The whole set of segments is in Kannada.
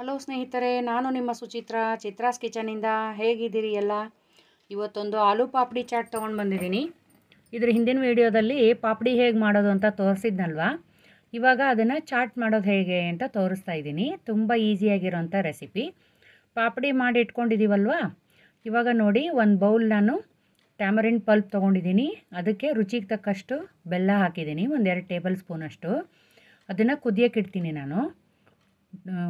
ಹಲೋ ಸ್ನೇಹಿತರೆ ನಾನು ನಿಮ್ಮ ಸುಚಿತ್ರ ಚಿತ್ರಾಸ್ ಕಿಚನಿಂದ ಹೇಗಿದ್ದೀರಿ ಎಲ್ಲ ಇವತ್ತೊಂದು ಆಲೂ ಪಾಪಡಿ ಚಾಟ್ ತೊಗೊಂಡು ಬಂದಿದ್ದೀನಿ ಇದ್ರ ಹಿಂದಿನ ವೀಡಿಯೋದಲ್ಲಿ ಪಾಪಡಿ ಹೇಗೆ ಮಾಡೋದು ಅಂತ ತೋರಿಸಿದ್ನಲ್ವಾ ಇವಾಗ ಅದನ್ನು ಚಾಟ್ ಮಾಡೋದು ಹೇಗೆ ಅಂತ ತೋರಿಸ್ತಾ ಇದ್ದೀನಿ ತುಂಬ ಈಸಿಯಾಗಿರೋಂಥ ರೆಸಿಪಿ ಪಾಪಡಿ ಮಾಡಿ ಇಟ್ಕೊಂಡಿದ್ದೀವಲ್ವಾ ಇವಾಗ ನೋಡಿ ಒಂದು ಬೌಲ್ ನಾನು ಟ್ಯಾಮರಿನ್ ಪಲ್ಪ್ ತೊಗೊಂಡಿದ್ದೀನಿ ಅದಕ್ಕೆ ರುಚಿಗೆ ತಕ್ಕಷ್ಟು ಬೆಲ್ಲ ಹಾಕಿದ್ದೀನಿ ಒಂದೆರಡು ಟೇಬಲ್ ಸ್ಪೂನಷ್ಟು ಅದನ್ನು ಕುದಿಯೋಕ್ಕಿಡ್ತೀನಿ ನಾನು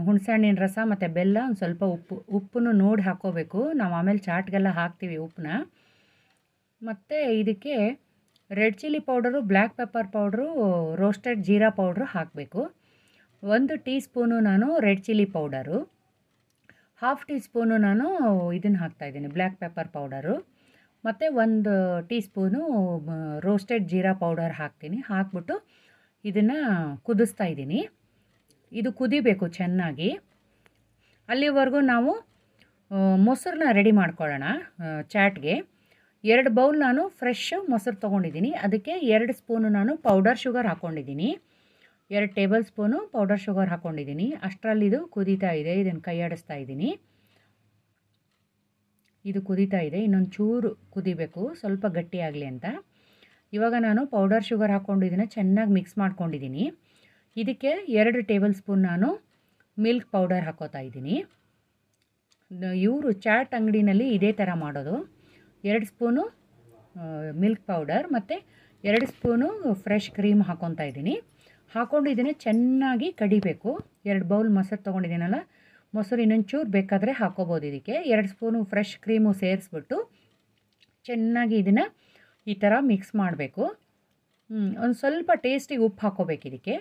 ಹುಣ್ಸೆಹಣ್ಣಿನ ರಸ ಮತ್ತು ಬೆಲ್ಲ ಒಂದು ಸ್ವಲ್ಪ ಉಪ್ಪು ಉಪ್ಪನ್ನು ನೋಡಿ ಹಾಕ್ಕೋಬೇಕು ನಾವು ಆಮೇಲೆ ಚಾಟ್ಗೆಲ್ಲ ಹಾಕ್ತೀವಿ ಉಪ್ಪನ್ನ ಮತ್ತು ಇದಕ್ಕೆ red chilli powder black pepper powder roasted jeera powder ಹಾಕಬೇಕು ಒಂದು ಟೀ ಸ್ಪೂನು ನಾನು red chilli powder half teaspoon ನಾನು ಇದನ್ನು ಹಾಕ್ತಾಯಿದ್ದೀನಿ ಬ್ಲ್ಯಾಕ್ ಪೆಪ್ಪರ್ ಪೌಡರು ಮತ್ತು ಒಂದು teaspoon roasted jeera powder ಹಾಕ್ತೀನಿ ಹಾಕ್ಬಿಟ್ಟು ಇದನ್ನು ಕುದಿಸ್ತಾ ಇದ್ದೀನಿ ಇದು ಕುದಿಬೇಕು ಚೆನ್ನಾಗಿ ಅಲ್ಲಿವರೆಗೂ ನಾವು ಮೊಸರನ್ನ ರೆಡಿ ಮಾಡ್ಕೊಳ್ಳೋಣ ಚಾಟ್ಗೆ ಎರಡು ಬೌಲ್ ನಾನು ಫ್ರೆಶ್ ಮೊಸರು ತೊಗೊಂಡಿದ್ದೀನಿ ಅದಕ್ಕೆ ಎರಡು ಸ್ಪೂನು ನಾನು ಪೌಡರ್ ಶುಗರ್ ಹಾಕ್ಕೊಂಡಿದ್ದೀನಿ ಎರಡು ಟೇಬಲ್ ಸ್ಪೂನು ಪೌಡರ್ ಶುಗರ್ ಹಾಕ್ಕೊಂಡಿದ್ದೀನಿ ಇದು ಕುದೀತಾ ಇದೆ ಇದನ್ನು ಕೈಯಾಡಿಸ್ತಾ ಇದ್ದೀನಿ ಇದು ಕುದೀತಾ ಇದೆ ಇನ್ನೊಂದು ಚೂರು ಕುದಿಬೇಕು ಸ್ವಲ್ಪ ಗಟ್ಟಿಯಾಗಲಿ ಅಂತ ಇವಾಗ ನಾನು ಪೌಡರ್ ಶುಗರ್ ಹಾಕ್ಕೊಂಡು ಇದನ್ನು ಚೆನ್ನಾಗಿ ಮಿಕ್ಸ್ ಮಾಡ್ಕೊಂಡಿದ್ದೀನಿ ಇದಕ್ಕೆ ಎರಡು ಟೇಬಲ್ ಸ್ಪೂನ್ ನಾನು ಮಿಲ್ಕ್ ಪೌಡರ್ ಹಾಕೋತಾ ಇದ್ದೀನಿ ಇವರು ಚಾಟ್ ಅಂಗಡಿನಲ್ಲಿ ಇದೇ ಥರ ಮಾಡೋದು ಎರಡು ಸ್ಪೂನು ಮಿಲ್ಕ್ ಪೌಡರ್ ಮತ್ತು ಎರಡು ಸ್ಪೂನು ಫ್ರೆಶ್ ಕ್ರೀಮ್ ಹಾಕ್ಕೊತಾ ಇದ್ದೀನಿ ಹಾಕ್ಕೊಂಡು ಇದನ್ನು ಚೆನ್ನಾಗಿ ಕಡಿಬೇಕು ಎರಡು ಬೌಲ್ ಮೊಸರು ತೊಗೊಂಡಿದ್ದೀನಲ್ಲ ಮೊಸರು ಇನ್ನೊಂಚೂರು ಬೇಕಾದರೆ ಹಾಕೋಬೋದು ಇದಕ್ಕೆ ಎರಡು ಸ್ಪೂನು ಫ್ರೆಶ್ ಕ್ರೀಮು ಸೇರಿಸ್ಬಿಟ್ಟು ಚೆನ್ನಾಗಿ ಇದನ್ನು ಈ ಥರ ಮಿಕ್ಸ್ ಮಾಡಬೇಕು ಒಂದು ಸ್ವಲ್ಪ ಟೇಸ್ಟಿಗೆ ಉಪ್ಪು ಹಾಕೋಬೇಕು ಇದಕ್ಕೆ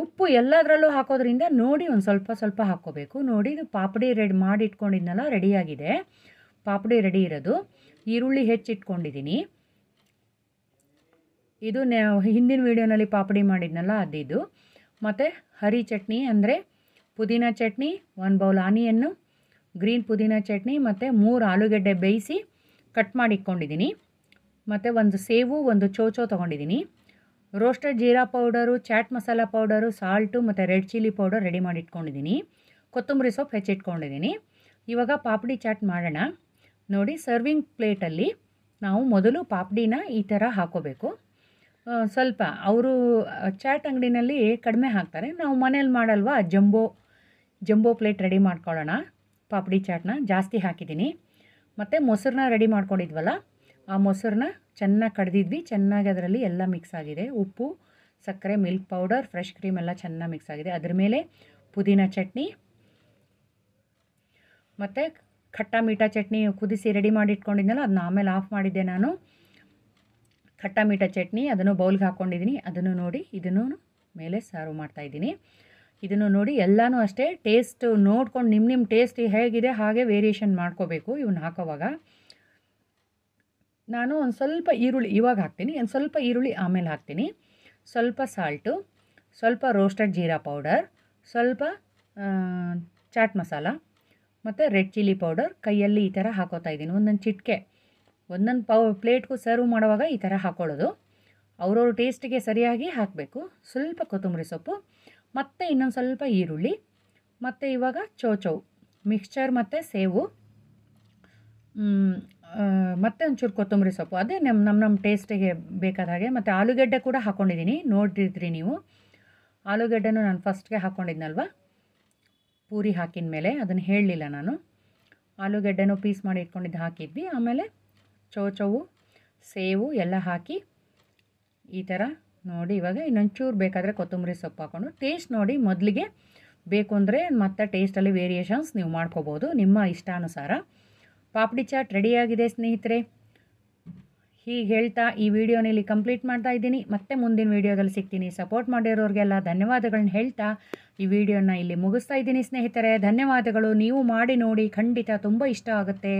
ಉಪ್ಪು ಎಲ್ಲದರಲ್ಲೂ ಹಾಕೋದ್ರಿಂದ ನೋಡಿ ಒಂದು ಸ್ವಲ್ಪ ಸ್ವಲ್ಪ ಹಾಕ್ಕೋಬೇಕು ನೋಡಿ ಇದು ಪಾಪಡಿ ರೆಡಿ ಮಾಡಿ ಇಟ್ಕೊಂಡಿದ್ನಲ್ಲ ರೆಡಿಯಾಗಿದೆ ಪಾಪಡಿ ರೆಡಿ ಇರೋದು ಈರುಳ್ಳಿ ಹೆಚ್ಚಿಟ್ಕೊಂಡಿದ್ದೀನಿ ಇದು ಹಿಂದಿನ ವೀಡಿಯೋನಲ್ಲಿ ಪಾಪಡಿ ಮಾಡಿದ್ನಲ್ಲ ಅದಿದು ಮತ್ತು ಹರಿ ಚಟ್ನಿ ಅಂದರೆ ಪುದೀನ ಚಟ್ನಿ ಒಂದು ಬೌಲ್ ಆನಿಯನ್ನು ಗ್ರೀನ್ ಪುದೀನ ಚಟ್ನಿ ಮತ್ತು ಮೂರು ಆಲೂಗೆಡ್ಡೆ ಬೇಯಿಸಿ ಕಟ್ ಮಾಡಿಟ್ಕೊಂಡಿದ್ದೀನಿ ಮತ್ತು ಒಂದು ಸೇವು ಒಂದು ಚೋಚೋ ತೊಗೊಂಡಿದ್ದೀನಿ roasted jeera powder chaat masala powder salt ಮತ್ತು ರೆಡ್ ಚಿಲ್ಲಿ ಪೌಡರ್ ರೆಡಿ ಮಾಡಿ ಇಟ್ಕೊಂಡಿದ್ದೀನಿ ಕೊತ್ತಂಬರಿ ಸೊಪ್ಪು ಹೆಚ್ಚಿಟ್ಕೊಂಡಿದ್ದೀನಿ ಇವಾಗ ಪಾಪಡಿ ಚಾಟ್ ಮಾಡೋಣ ನೋಡಿ ಸರ್ವಿಂಗ್ ಪ್ಲೇಟಲ್ಲಿ ನಾವು ಮೊದಲು ಪಾಪಡಿನ ಈ ಥರ ಹಾಕೋಬೇಕು ಸ್ವಲ್ಪ ಅವರು ಚಾಟ್ ಅಂಗಡಿನಲ್ಲಿ ಕಡಿಮೆ ಹಾಕ್ತಾರೆ ನಾವು ಮನೇಲಿ ಮಾಡಲ್ವಾ ಜಂಬೋ ಜಂಬೋ ಪ್ಲೇಟ್ ರೆಡಿ ಮಾಡ್ಕೊಳ್ಳೋಣ ಪಾಪಡಿ ಚಾಟ್ನ ಜಾಸ್ತಿ ಹಾಕಿದ್ದೀನಿ ಮತ್ತು ಮೊಸರನ್ನ ರೆಡಿ ಮಾಡ್ಕೊಂಡಿದ್ವಲ್ಲ ಆ ಮೊಸರನ್ನ ಚೆನ್ನಾಗಿ ಕಡ್ದಿದ್ವಿ ಚೆನ್ನಾಗಿ ಅದರಲ್ಲಿ ಎಲ್ಲ ಮಿಕ್ಸ್ ಆಗಿದೆ ಉಪ್ಪು ಸಕ್ಕರೆ ಮಿಲ್ಕ್ ಪೌಡರ್ ಫ್ರೆಶ್ ಕ್ರೀಮ್ ಎಲ್ಲ ಚೆನ್ನಾಗಿ ಮಿಕ್ಸ್ ಆಗಿದೆ ಅದರ ಮೇಲೆ ಪುದೀನ ಚಟ್ನಿ ಮತ್ತು ಖಟ್ಟ ಮೀಠಾ ಚಟ್ನಿ ಕುದಿಸಿ ರೆಡಿ ಮಾಡಿ ಇಟ್ಕೊಂಡಿದ್ನಲ್ಲ ಅದನ್ನ ಆಮೇಲೆ ಆಫ್ ಮಾಡಿದ್ದೆ ನಾನು ಖಟ್ಟ ಮೀಠಾ ಚಟ್ನಿ ಅದನ್ನು ಬೌಲ್ಗೆ ಹಾಕ್ಕೊಂಡಿದ್ದೀನಿ ಅದನ್ನು ನೋಡಿ ಇದನ್ನು ಮೇಲೆ ಸರ್ವ್ ಮಾಡ್ತಾಯಿದ್ದೀನಿ ಇದನ್ನು ನೋಡಿ ಎಲ್ಲನೂ ಅಷ್ಟೇ ಟೇಸ್ಟ್ ನೋಡ್ಕೊಂಡು ನಿಮ್ಮ ನಿಮ್ಮ ಟೇಸ್ಟ್ ಹೇಗಿದೆ ಹಾಗೆ ವೇರಿಯೇಷನ್ ಮಾಡ್ಕೋಬೇಕು ಇವನ್ನ ಹಾಕೋವಾಗ ನಾನು ಒಂದು ಸ್ವಲ್ಪ ಈರುಳ್ಳಿ ಇವಾಗ ಹಾಕ್ತೀನಿ ಒಂದು ಸ್ವಲ್ಪ ಈರುಳ್ಳಿ ಆಮೇಲೆ ಹಾಕ್ತೀನಿ ಸ್ವಲ್ಪ ಸಾಲ್ಟು ಸ್ವಲ್ಪ ರೋಸ್ಟೆಡ್ ಜೀರಾ ಪೌಡರ್ ಸ್ವಲ್ಪ ಚಾಟ್ ಮಸಾಲ ಮತ್ತು ರೆಡ್ ಚಿಲ್ಲಿ ಪೌಡರ್ ಕೈಯಲ್ಲಿ ಈ ಥರ ಹಾಕೋತಾ ಇದ್ದೀನಿ ಒಂದೊಂದು ಚಿಟಿಕೆ ಒಂದೊಂದು ಪೌ ಪ್ಲೇಟ್ಗೂ ಸರ್ವ್ ಮಾಡುವಾಗ ಈ ಥರ ಹಾಕ್ಕೊಳ್ಳೋದು ಅವ್ರವ್ರ ಟೇಸ್ಟಿಗೆ ಸರಿಯಾಗಿ ಹಾಕಬೇಕು ಸ್ವಲ್ಪ ಕೊತ್ತಂಬರಿ ಸೊಪ್ಪು ಮತ್ತು ಇನ್ನೊಂದು ಸ್ವಲ್ಪ ಈರುಳ್ಳಿ ಮತ್ತು ಇವಾಗ ಚೌಚೌ ಮಿಕ್ಸ್ಚರ್ ಮತ್ತು ಸೇವು ಮತ್ತೆ ಒಂಚೂರು ಕೊತ್ತಂಬರಿ ಸೊಪ್ಪು ಅದೇ ನಮ್ಮ ನಮ್ಮ ನಮ್ಮ ಟೇಸ್ಟಿಗೆ ಬೇಕಾದ ಹಾಗೆ ಮತ್ತು ಆಲೂಗಡ್ಡೆ ಕೂಡ ಹಾಕ್ಕೊಂಡಿದ್ದೀನಿ ನೋಡಿದ್ರಿ ನೀವು ಆಲೂಗಡ್ಡೆನೂ ನಾನು ಫಸ್ಟ್ಗೆ ಹಾಕ್ಕೊಂಡಿದ್ನಲ್ವ ಪೂರಿ ಹಾಕಿದ ಮೇಲೆ ಅದನ್ನು ಹೇಳಲಿಲ್ಲ ನಾನು ಆಲೂಗಡ್ಡೆನೂ ಪೀಸ್ ಮಾಡಿ ಇಟ್ಕೊಂಡಿದ್ದು ಹಾಕಿದ್ವಿ ಆಮೇಲೆ ಚೌಚವು ಸೇವು ಎಲ್ಲ ಹಾಕಿ ಈ ಥರ ನೋಡಿ ಇವಾಗ ಇನ್ನೊಂಚೂರು ಬೇಕಾದರೆ ಕೊತ್ತಂಬರಿ ಸೊಪ್ಪು ಹಾಕ್ಕೊಂಡು ಟೇಸ್ಟ್ ನೋಡಿ ಮೊದಲಿಗೆ ಬೇಕು ಅಂದರೆ ಮತ್ತೆ ಟೇಸ್ಟಲ್ಲಿ ವೇರಿಯೇಷನ್ಸ್ ನೀವು ಮಾಡ್ಕೋಬೋದು ನಿಮ್ಮ ಇಷ್ಟಾನುಸಾರ ಪಾಪಡಿ ಚಾಟ್ ರೆಡಿಯಾಗಿದೆ ಸ್ನೇಹಿತರೆ ಹೀಗೆ ಹೇಳ್ತಾ ಈ ವಿಡಿಯೋನ ಇಲ್ಲಿ ಕಂಪ್ಲೀಟ್ ಮಾಡ್ತಾ ಇದ್ದೀನಿ ಮತ್ತೆ ಮುಂದಿನ ವಿಡಿಯೋದಲ್ಲಿ ಸಿಗ್ತೀನಿ ಸಪೋರ್ಟ್ ಮಾಡಿರೋರಿಗೆಲ್ಲ ಧನ್ಯವಾದಗಳನ್ನ ಹೇಳ್ತಾ ಈ ವಿಡಿಯೋನ ಇಲ್ಲಿ ಮುಗಿಸ್ತಾ ಇದ್ದೀನಿ ಸ್ನೇಹಿತರೆ ಧನ್ಯವಾದಗಳು ನೀವು ಮಾಡಿ ನೋಡಿ ಖಂಡಿತ ತುಂಬ ಇಷ್ಟ ಆಗುತ್ತೆ